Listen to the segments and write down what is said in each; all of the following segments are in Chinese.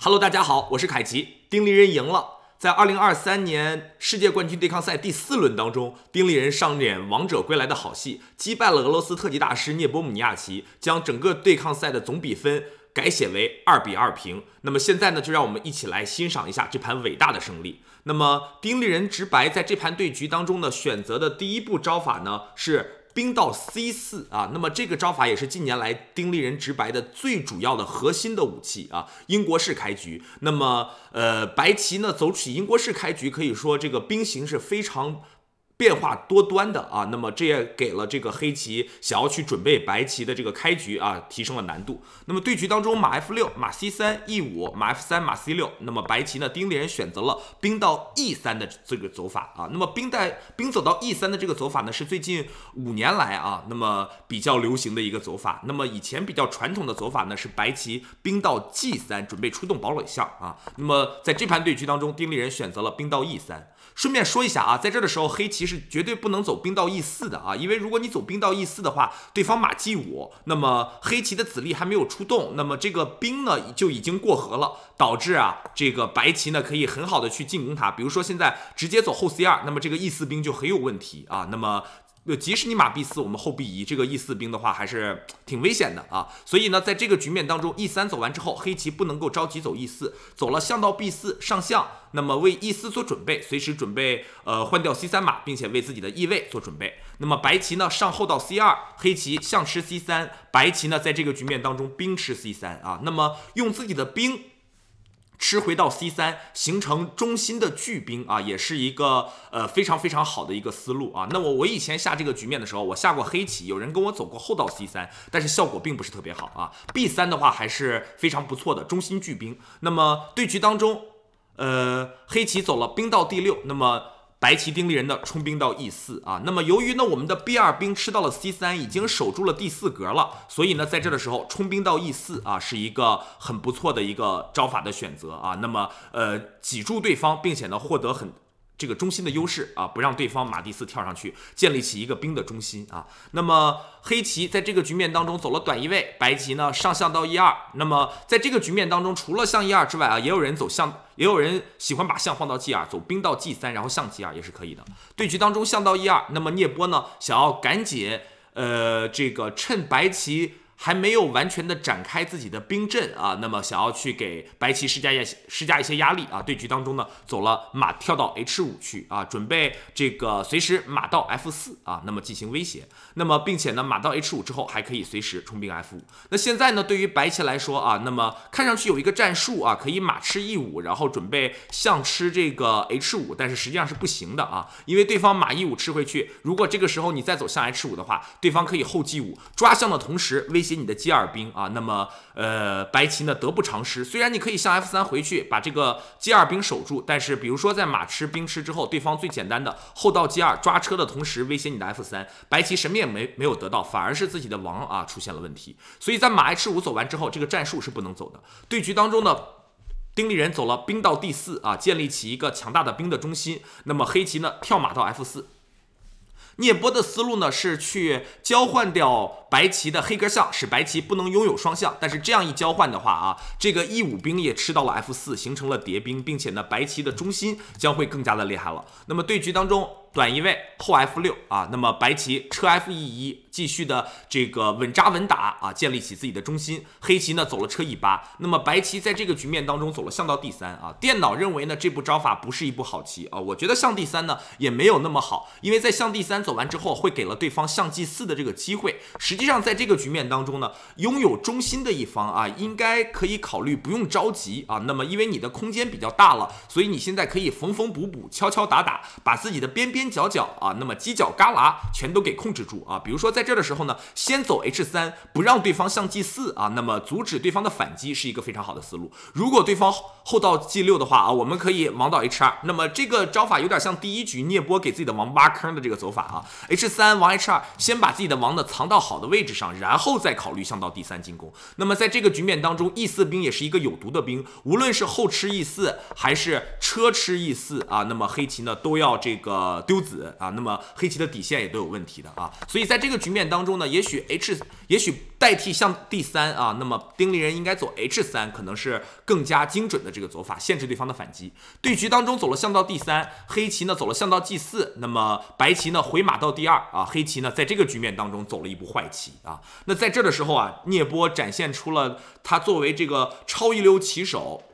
Hello，大家好，我是凯奇。丁立人赢了，在二零二三年世界冠军对抗赛第四轮当中，丁立人上演王者归来的好戏，击败了俄罗斯特级大师涅波姆尼亚奇，将整个对抗赛的总比分改写为二比二平。那么现在呢，就让我们一起来欣赏一下这盘伟大的胜利。那么丁立人直白在这盘对局当中呢，选择的第一步招法呢是。兵到 c 四啊，那么这个招法也是近年来丁立人直白的最主要的、核心的武器啊。英国式开局，那么呃，白棋呢走起英国式开局，可以说这个兵形是非常。变化多端的啊，那么这也给了这个黑棋想要去准备白棋的这个开局啊，提升了难度。那么对局当中，马 f 六，马 c 三，e 五，马 f 三，马 c 六。那么白棋呢，丁立人选择了兵到 e 三的这个走法啊。那么兵带兵走到 e 三的这个走法呢，是最近五年来啊，那么比较流行的一个走法。那么以前比较传统的走法呢，是白棋兵到 g 三，准备出动堡垒象啊。那么在这盘对局当中，丁立人选择了兵到 e 三。顺便说一下啊，在这的时候，黑棋是绝对不能走兵到 e 四的啊，因为如果你走兵到 e 四的话，对方马 g 五，那么黑棋的子力还没有出动，那么这个兵呢就已经过河了，导致啊，这个白棋呢可以很好的去进攻它。比如说现在直接走后 c 二，那么这个 e 四兵就很有问题啊。那么。就即使你马 b 四，我们后 b 一，这个 e 四兵的话还是挺危险的啊。所以呢，在这个局面当中 e 三走完之后，黑棋不能够着急走 e 四，走了象到 b 四上象，那么为 e 四做准备，随时准备呃换掉 c 三马，并且为自己的 E 位做准备。那么白棋呢上后到 c 二，黑棋象吃 c 三，白棋呢在这个局面当中兵吃 c 三啊，那么用自己的兵。吃回到 c 三，形成中心的巨兵啊，也是一个呃非常非常好的一个思路啊。那我我以前下这个局面的时候，我下过黑棋，有人跟我走过后到 c 三，但是效果并不是特别好啊。b 三的话还是非常不错的中心巨兵。那么对局当中，呃，黑棋走了兵到第六，那么。白棋丁立人的冲兵到 e 四啊，那么由于呢我们的 b 二兵吃到了 c 三，已经守住了第四格了，所以呢在这的时候冲兵到 e 四啊是一个很不错的一个招法的选择啊，那么呃挤住对方，并且呢获得很。这个中心的优势啊，不让对方马第四跳上去，建立起一个兵的中心啊。那么黑棋在这个局面当中走了短一位，白棋呢上象到一二。那么在这个局面当中，除了象一二之外啊，也有人走象，也有人喜欢把象放到 g 二，走兵到 g 三，然后象 g 二也是可以的。对局当中象到一二，那么聂波呢想要赶紧呃这个趁白棋。还没有完全的展开自己的兵阵啊，那么想要去给白棋施加些施加一些压力啊。对局当中呢，走了马跳到 h 五去啊，准备这个随时马到 f 四啊，那么进行威胁。那么并且呢，马到 h 五之后还可以随时冲兵 f 五。那现在呢，对于白棋来说啊，那么看上去有一个战术啊，可以马吃 e 五，然后准备象吃这个 h 五，但是实际上是不行的啊，因为对方马 e 五吃回去，如果这个时候你再走象 h 五的话，对方可以后 g 五抓象的同时威。接你的 G 二兵啊，那么呃，白棋呢得不偿失。虽然你可以向 F 三回去把这个 G 二兵守住，但是比如说在马吃兵吃之后，对方最简单的后到 G 二抓车的同时威胁你的 F 三，白棋什么也没没有得到，反而是自己的王啊出现了问题。所以在马 H 五走完之后，这个战术是不能走的。对局当中呢，丁立人走了兵到第四啊，建立起一个强大的兵的中心。那么黑棋呢跳马到 F 四。聂波的思路呢是去交换掉白棋的黑格象，使白棋不能拥有双象。但是这样一交换的话啊，这个 e 五兵也吃到了 f 四，形成了叠兵，并且呢，白棋的中心将会更加的厉害了。那么对局当中。短一位后 f 六啊，那么白棋车 f 一一继续的这个稳扎稳打啊，建立起自己的中心。黑棋呢走了车一八，那么白棋在这个局面当中走了象到第三啊。电脑认为呢，这步招法不是一步好棋啊。我觉得象第三呢也没有那么好，因为在象第三走完之后，会给了对方象 G 四的这个机会。实际上在这个局面当中呢，拥有中心的一方啊，应该可以考虑不用着急啊。那么因为你的空间比较大了，所以你现在可以缝缝补补，敲敲打打，把自己的边边。边角角啊，那么犄角旮旯全都给控制住啊。比如说在这儿的时候呢，先走 H3，不让对方象 g 四啊，那么阻止对方的反击是一个非常好的思路。如果对方后到 G6 的话啊，我们可以王到 H2。那么这个招法有点像第一局聂波给自己的王挖坑的这个走法啊。H3 王 H2，先把自己的王呢藏到好的位置上，然后再考虑向到第三进攻。那么在这个局面当中，E4 兵也是一个有毒的兵，无论是后吃 E4 还是车吃 E4 啊，那么黑棋呢都要这个。丢子啊，那么黑棋的底线也都有问题的啊，所以在这个局面当中呢，也许 H，也许代替象第三啊，那么丁立人应该走 H 三，可能是更加精准的这个走法，限制对方的反击。对局当中走了象到第三，黑棋呢走了象到 G 四，那么白棋呢回马到第二啊，黑棋呢在这个局面当中走了一步坏棋啊，那在这的时候啊，聂波展现出了他作为这个超一流棋手。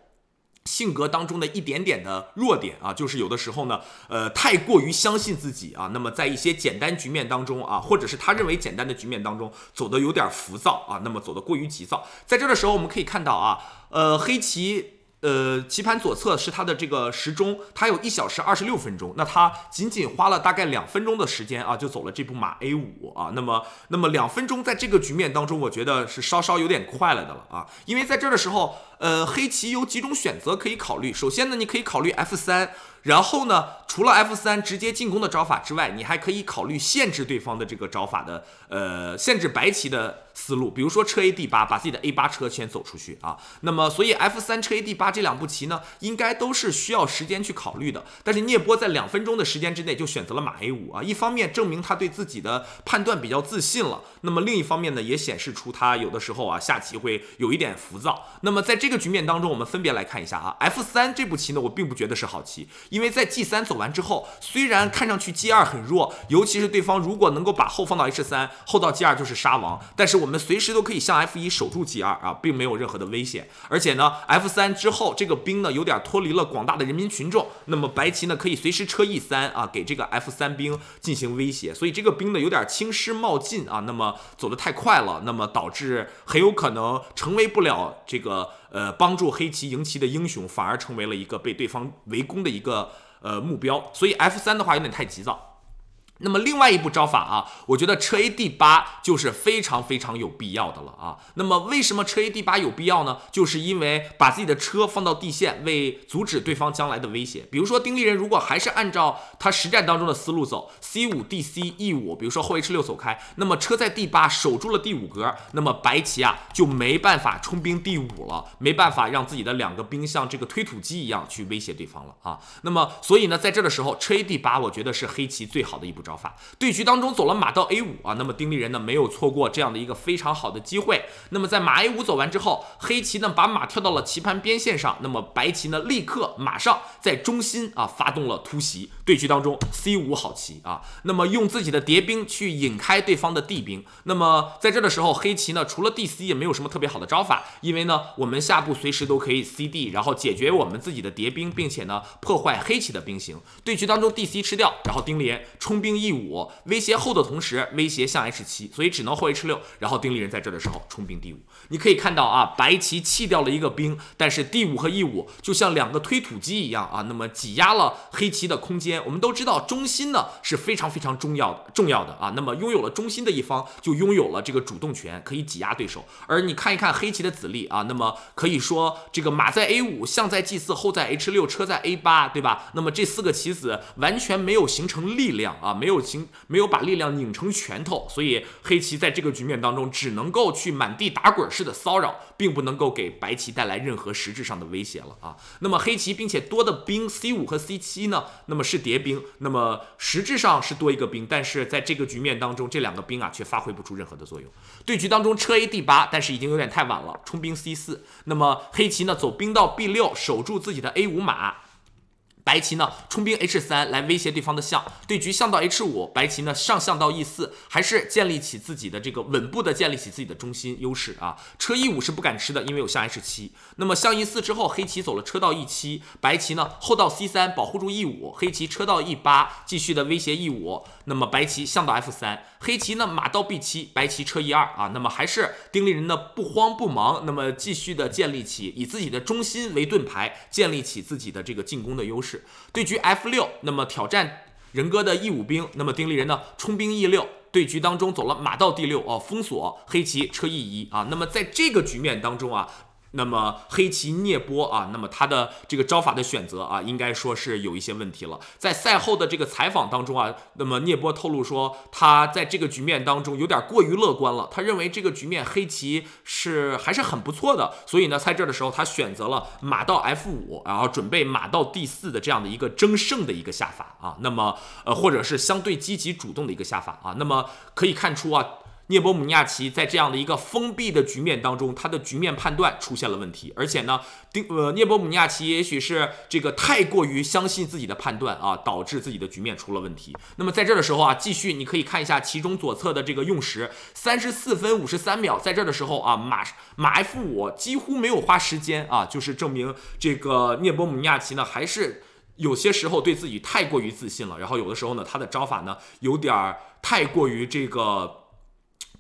性格当中的一点点的弱点啊，就是有的时候呢，呃，太过于相信自己啊，那么在一些简单局面当中啊，或者是他认为简单的局面当中走的有点浮躁啊，那么走的过于急躁，在这的时候我们可以看到啊，呃，黑棋。呃，棋盘左侧是它的这个时钟，它有一小时二十六分钟。那它仅仅花了大概两分钟的时间啊，就走了这步马 A 五啊。那么，那么两分钟在这个局面当中，我觉得是稍稍有点快了的了啊。因为在这儿的时候，呃，黑棋有几种选择可以考虑。首先呢，你可以考虑 F 三。然后呢，除了 f3 直接进攻的招法之外，你还可以考虑限制对方的这个招法的，呃，限制白棋的思路。比如说车 a d 八，把自己的 a 八车先走出去啊。那么，所以 f3 车 a d 八这两步棋呢，应该都是需要时间去考虑的。但是聂波在两分钟的时间之内就选择了马 a 五啊，一方面证明他对自己的判断比较自信了，那么另一方面呢，也显示出他有的时候啊下棋会有一点浮躁。那么在这个局面当中，我们分别来看一下啊，f3 这步棋呢，我并不觉得是好棋。因为在 G 三走完之后，虽然看上去 G 二很弱，尤其是对方如果能够把后放到 H 三，后到 G 二就是杀王，但是我们随时都可以向 F 一守住 G 二啊，并没有任何的危险。而且呢，F 三之后这个兵呢有点脱离了广大的人民群众，那么白棋呢可以随时车 E 三啊，给这个 F 三兵进行威胁。所以这个兵呢有点轻师冒进啊，那么走的太快了，那么导致很有可能成为不了这个。呃，帮助黑棋赢棋的英雄反而成为了一个被对方围攻的一个呃目标，所以 F 三的话有点太急躁。那么另外一步招法啊，我觉得车 a d 八就是非常非常有必要的了啊。那么为什么车 a d 八有必要呢？就是因为把自己的车放到地线，为阻止对方将来的威胁。比如说丁立人如果还是按照他实战当中的思路走，c 五 d c e 五，比如说后 h 六走开，那么车在 d 八守住了第五格，那么白棋啊就没办法冲兵第五了，没办法让自己的两个兵像这个推土机一样去威胁对方了啊。那么所以呢，在这的时候车 a d 八，我觉得是黑棋最好的一步。招法，对局当中走了马到 A 五啊，那么丁立人呢没有错过这样的一个非常好的机会。那么在马 A 五走完之后，黑棋呢把马跳到了棋盘边线上，那么白棋呢立刻马上在中心啊发动了突袭。对局当中 C 五好棋啊，那么用自己的叠兵去引开对方的 D 兵。那么在这的时候，黑棋呢除了 D C 也没有什么特别好的招法，因为呢我们下步随时都可以 C D，然后解决我们自己的叠兵，并且呢破坏黑棋的兵形。对局当中 D C 吃掉，然后丁连冲兵。e 五威胁后的同时威胁象 h 七，所以只能后 h 六。然后丁立人在这的时候冲兵 d 五，你可以看到啊，白棋弃掉了一个兵，但是 d 五和 e 五就像两个推土机一样啊，那么挤压了黑棋的空间。我们都知道中心呢是非常非常重要的重要的啊，那么拥有了中心的一方就拥有了这个主动权，可以挤压对手。而你看一看黑棋的子力啊，那么可以说这个马在 a 五，象在 g 四，后在 h 六，车在 a 八，对吧？那么这四个棋子完全没有形成力量啊。没。没有情，没有把力量拧成拳头，所以黑棋在这个局面当中只能够去满地打滚式的骚扰，并不能够给白棋带来任何实质上的威胁了啊。那么黑棋并且多的兵 c 五和 c 七呢，那么是叠兵，那么实质上是多一个兵，但是在这个局面当中，这两个兵啊却发挥不出任何的作用。对局当中车 a d 八，但是已经有点太晚了，冲兵 c 四。那么黑棋呢走兵到 b 六，守住自己的 a 五马。白棋呢，冲兵 H 三来威胁对方的象，对局象到 H 五，白棋呢上象到 E 四，还是建立起自己的这个稳步的建立起自己的中心优势啊。车 E 五是不敢吃的，因为有象 H 七。那么象 E 四之后，黑棋走了车到 E 七，白棋呢后到 C 三保护住 E 五，黑棋车到 E 八继续的威胁 E 五。那么白棋象到 F 三，黑棋呢马到 B 七，白棋车一二啊，那么还是丁立人呢不慌不忙，那么继续的建立起以自己的中心为盾牌，建立起自己的这个进攻的优势。对局 F 六，那么挑战仁哥的 E 五兵，那么丁立人呢冲兵 E 六，对局当中走了马到 D 六哦，封锁黑棋车 E 一啊，那么在这个局面当中啊。那么黑棋聂波啊，那么他的这个招法的选择啊，应该说是有一些问题了。在赛后的这个采访当中啊，那么聂波透露说，他在这个局面当中有点过于乐观了。他认为这个局面黑棋是还是很不错的，所以呢，在这的时候他选择了马到 f 五，然后准备马到 D 四的这样的一个争胜的一个下法啊。那么呃，或者是相对积极主动的一个下法啊。那么可以看出啊。涅波姆尼亚奇在这样的一个封闭的局面当中，他的局面判断出现了问题，而且呢，丁呃涅波姆尼亚奇也许是这个太过于相信自己的判断啊，导致自己的局面出了问题。那么在这的时候啊，继续你可以看一下其中左侧的这个用时三十四分五十三秒，在这儿的时候啊，马马 F 五几乎没有花时间啊，就是证明这个涅波姆尼亚奇呢还是有些时候对自己太过于自信了，然后有的时候呢，他的招法呢有点儿太过于这个。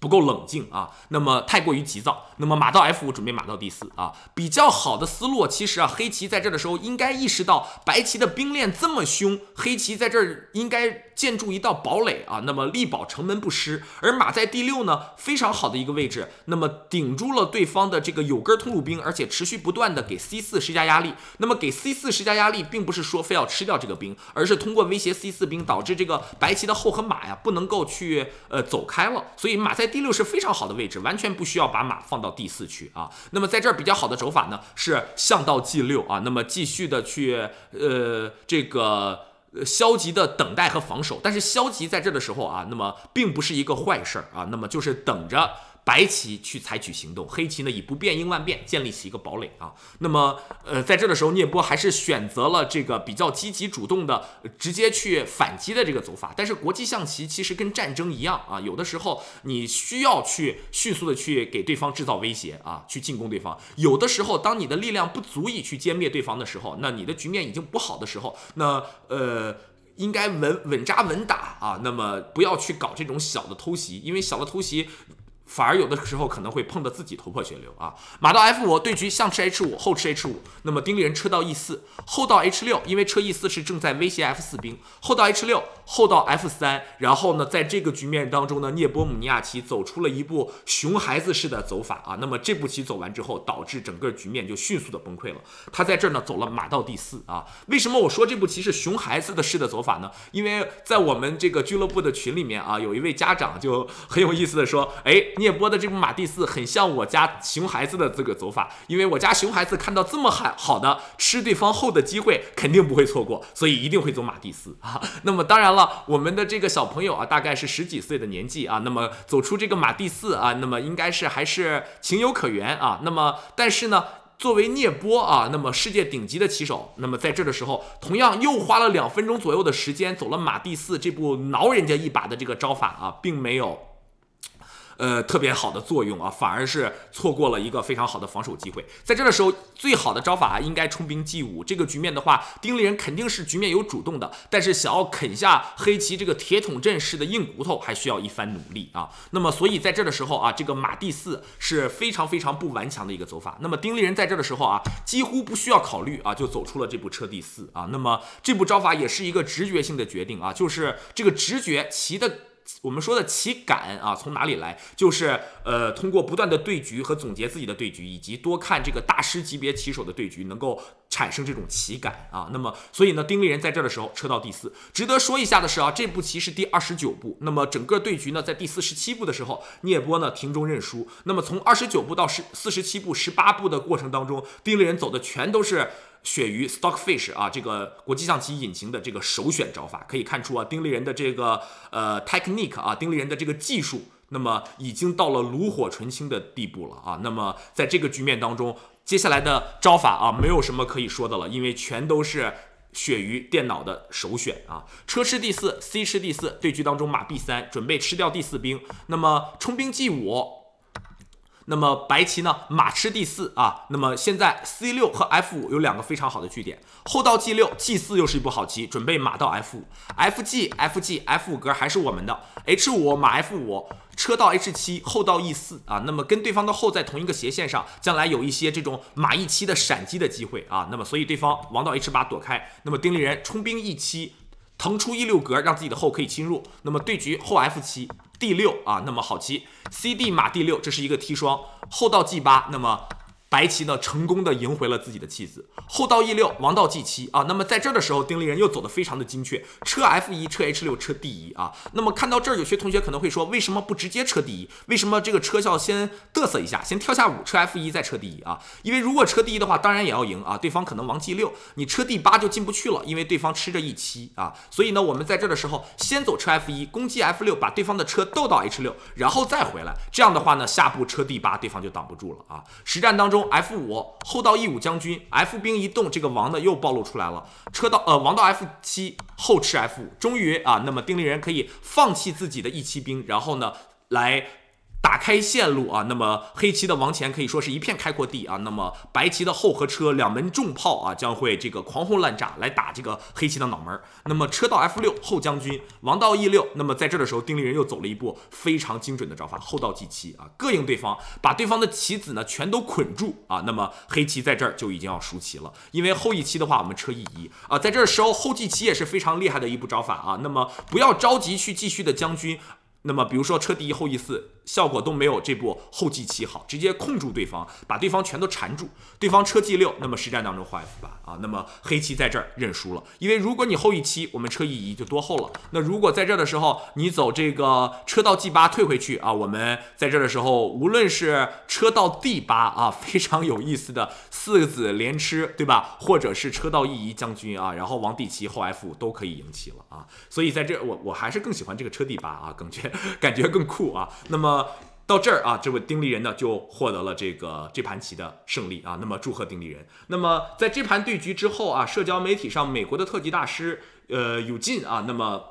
不够冷静啊，那么太过于急躁。那么马到 F 五准备马到第四啊，比较好的思路。其实啊，黑棋在这的时候应该意识到白棋的兵链这么凶，黑棋在这儿应该建筑一道堡垒啊，那么力保城门不失。而马在第六呢，非常好的一个位置，那么顶住了对方的这个有根通路兵，而且持续不断的给 C 四施加压力。那么给 C 四施加压力，并不是说非要吃掉这个兵，而是通过威胁 C 四兵，导致这个白棋的后和马呀不能够去呃走开了。所以马在。第六是非常好的位置，完全不需要把马放到第四去啊。那么在这儿比较好的走法呢，是象到 g 六啊。那么继续的去呃这个消极的等待和防守，但是消极在这的时候啊，那么并不是一个坏事儿啊。那么就是等着。白棋去采取行动，黑棋呢以不变应万变，建立起一个堡垒啊。那么，呃，在这的时候，聂波还是选择了这个比较积极主动的，直接去反击的这个走法。但是，国际象棋其实跟战争一样啊，有的时候你需要去迅速的去给对方制造威胁啊，去进攻对方。有的时候，当你的力量不足以去歼灭对方的时候，那你的局面已经不好的时候，那呃，应该稳稳扎稳打啊，那么不要去搞这种小的偷袭，因为小的偷袭。反而有的时候可能会碰得自己头破血流啊！马到 F5 对局象吃 H5 后吃 H5，那么丁立人车到 E4 后到 H6，因为车 E4 是正在威胁 F4 兵，后到 H6 后到 F3，然后呢，在这个局面当中呢，涅波姆尼亚奇走出了一步熊孩子式的走法啊！那么这步棋走完之后，导致整个局面就迅速的崩溃了。他在这儿呢走了马到第四啊！为什么我说这步棋是熊孩子的式的走法呢？因为在我们这个俱乐部的群里面啊，有一位家长就很有意思的说，哎。聂波的这部马蒂斯很像我家熊孩子的这个走法，因为我家熊孩子看到这么好好的吃对方后的机会，肯定不会错过，所以一定会走马蒂斯啊。那么当然了，我们的这个小朋友啊，大概是十几岁的年纪啊，那么走出这个马蒂斯啊，那么应该是还是情有可原啊。那么但是呢，作为聂波啊，那么世界顶级的棋手，那么在这的时候，同样又花了两分钟左右的时间走了马蒂四这步挠人家一把的这个招法啊，并没有。呃，特别好的作用啊，反而是错过了一个非常好的防守机会。在这的时候，最好的招法应该冲兵忌五。这个局面的话，丁立人肯定是局面有主动的，但是想要啃下黑棋这个铁桶阵式的硬骨头，还需要一番努力啊。那么，所以在这的时候啊，这个马第四是非常非常不顽强的一个走法。那么，丁立人在这的时候啊，几乎不需要考虑啊，就走出了这部车第四啊。那么，这部招法也是一个直觉性的决定啊，就是这个直觉棋的。我们说的棋感啊，从哪里来？就是呃，通过不断的对局和总结自己的对局，以及多看这个大师级别棋手的对局，能够产生这种棋感啊。那么，所以呢，丁立人在这儿的时候，车到第四。值得说一下的是啊，这步棋是第二十九步。那么整个对局呢，在第四十七步的时候，聂波呢停中认输。那么从二十九步到十四十七步、十八步的过程当中，丁立人走的全都是。鳕鱼 Stockfish 啊，这个国际象棋引擎的这个首选招法，可以看出啊，丁立人的这个呃 technique 啊，丁立人的这个技术，那么已经到了炉火纯青的地步了啊。那么在这个局面当中，接下来的招法啊，没有什么可以说的了，因为全都是鳕鱼电脑的首选啊。车吃第四，c 吃第四，对局当中马 b 三，准备吃掉第四兵，那么冲兵 g 五。那么白棋呢？马吃第四啊。那么现在 c 六和 f 五有两个非常好的据点，后到 g 六，g 四又是一步好棋，准备马到 f 五，f g f g f 五格还是我们的 h 五马 f 五车到 h 七，后到 e 四啊。那么跟对方的后在同一个斜线上，将来有一些这种马 e 七的闪击的机会啊。那么所以对方王到 h 八躲开，那么丁立人冲兵 e 七，腾出 e 六格，让自己的后可以侵入。那么对局后 f 七。第六啊，那么好记，C D 码第六，这是一个 T 双，后到 G 八，那么。白棋呢，成功的赢回了自己的棋子。后到 e 六，王到 g 七啊。那么在这儿的时候，丁立人又走的非常的精确。车 f 一，车 h 六，车 d 一啊。那么看到这儿，有些同学可能会说，为什么不直接车 d 一？为什么这个车要先嘚瑟一下，先跳下五，车 f 一再车 d 一啊？因为如果车 d 一的话，当然也要赢啊。对方可能王 g 六，你车 d 八就进不去了，因为对方吃着 e 七啊。所以呢，我们在这儿的时候，先走车 f 一，攻击 f 六，把对方的车斗到 h 六，然后再回来。这样的话呢，下步车 d 八，对方就挡不住了啊。实战当中。f 五后到 e 五将军，f 兵一动，这个王的又暴露出来了。车到呃王到 f 七后吃 f 五，终于啊，那么丁立人可以放弃自己的一七兵，然后呢来。打开线路啊，那么黑棋的王前可以说是一片开阔地啊，那么白棋的后和车两门重炮啊，将会这个狂轰滥炸来打这个黑棋的脑门。那么车到 f 六后将军，王到 e 六。那么在这的时候，丁立人又走了一步非常精准的招法，后到 g 七啊，膈应对方，把对方的棋子呢全都捆住啊。那么黑棋在这儿就已经要输棋了，因为后一七的话，我们车 e 一啊，在这时候后 g 棋也是非常厉害的一步招法啊。那么不要着急去继续的将军，那么比如说车第一后 e 四。效果都没有这部后继七好，直接控住对方，把对方全都缠住。对方车 g 六，那么实战当中换 F 八啊，那么黑棋在这儿认输了。因为如果你后一期我们车一移就多后了。那如果在这的时候你走这个车到 g 八退回去啊，我们在这的时候无论是车到 d 八啊，非常有意思的四个子连吃，对吧？或者是车到一移将军啊，然后王第七后 F 五都可以赢棋了啊。所以在这我我还是更喜欢这个车 d 八啊，感觉 感觉更酷啊。那么。呃，到这儿啊，这位丁立人呢就获得了这个这盘棋的胜利啊。那么祝贺丁立人。那么在这盘对局之后啊，社交媒体上美国的特级大师呃有进啊，那么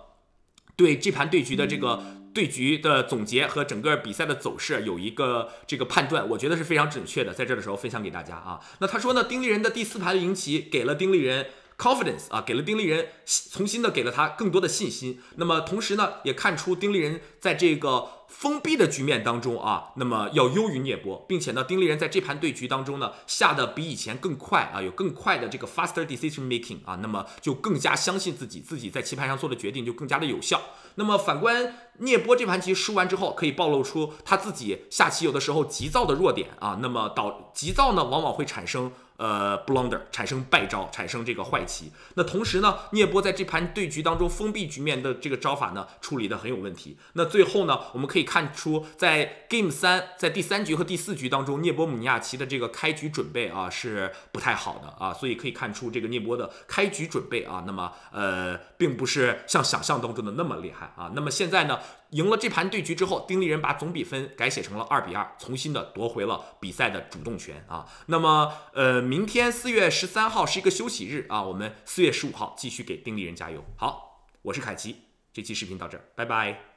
对这盘对局的这个对局的总结和整个比赛的走势有一个这个判断，我觉得是非常准确的。在这的时候分享给大家啊。那他说呢，丁立人的第四盘赢棋给了丁立人。confidence 啊，给了丁立人重新的给了他更多的信心。那么同时呢，也看出丁立人在这个封闭的局面当中啊，那么要优于聂波，并且呢，丁立人在这盘对局当中呢，下的比以前更快啊，有更快的这个 faster decision making 啊，那么就更加相信自己，自己在棋盘上做的决定就更加的有效。那么反观聂波这盘棋输完之后，可以暴露出他自己下棋有的时候急躁的弱点啊，那么导急躁呢，往往会产生。呃，blunder 产生败招，产生这个坏棋。那同时呢，聂波在这盘对局当中，封闭局面的这个招法呢，处理的很有问题。那最后呢，我们可以看出，在 game 三，在第三局和第四局当中，聂波姆尼亚奇的这个开局准备啊是不太好的啊，所以可以看出这个聂波的开局准备啊，那么呃，并不是像想象当中的那么厉害啊。那么现在呢？赢了这盘对局之后，丁立人把总比分改写成了二比二，重新的夺回了比赛的主动权啊。那么，呃，明天四月十三号是一个休息日啊，我们四月十五号继续给丁立人加油。好，我是凯奇，这期视频到这儿，拜拜。